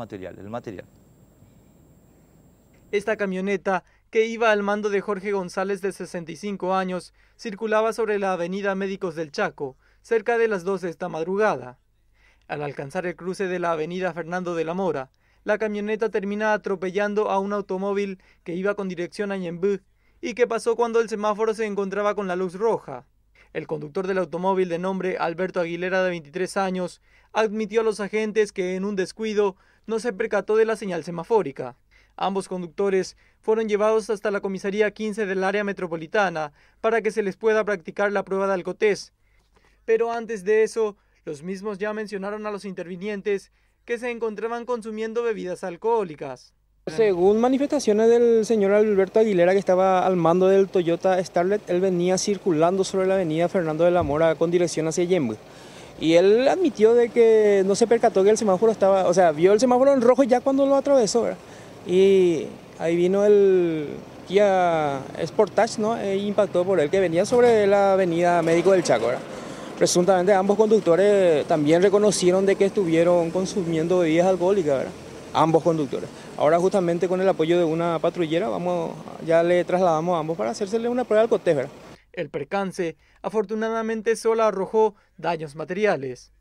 material, el material. Esta camioneta, que iba al mando de Jorge González de 65 años, circulaba sobre la avenida Médicos del Chaco, cerca de las 12 de esta madrugada. Al alcanzar el cruce de la avenida Fernando de la Mora, la camioneta termina atropellando a un automóvil que iba con dirección a Ñembú y que pasó cuando el semáforo se encontraba con la luz roja. El conductor del automóvil de nombre Alberto Aguilera de 23 años admitió a los agentes que en un descuido no se percató de la señal semafórica. Ambos conductores fueron llevados hasta la comisaría 15 del área metropolitana para que se les pueda practicar la prueba de alcotés. Pero antes de eso, los mismos ya mencionaron a los intervinientes que se encontraban consumiendo bebidas alcohólicas. Según manifestaciones del señor Alberto Aguilera, que estaba al mando del Toyota Starlet, él venía circulando sobre la avenida Fernando de la Mora con dirección hacia Yembu Y él admitió de que no se percató que el semáforo estaba, o sea, vio el semáforo en rojo ya cuando lo atravesó. Y ahí vino el Kia Sportage, ¿no? E impactó por él, que venía sobre la avenida Médico del Chaco. Presuntamente ambos conductores también reconocieron de que estuvieron consumiendo bebidas alcohólicas. ¿verdad? ambos conductores. Ahora justamente con el apoyo de una patrullera vamos, ya le trasladamos a ambos para hacérsele una prueba al cortés. El percance afortunadamente solo arrojó daños materiales.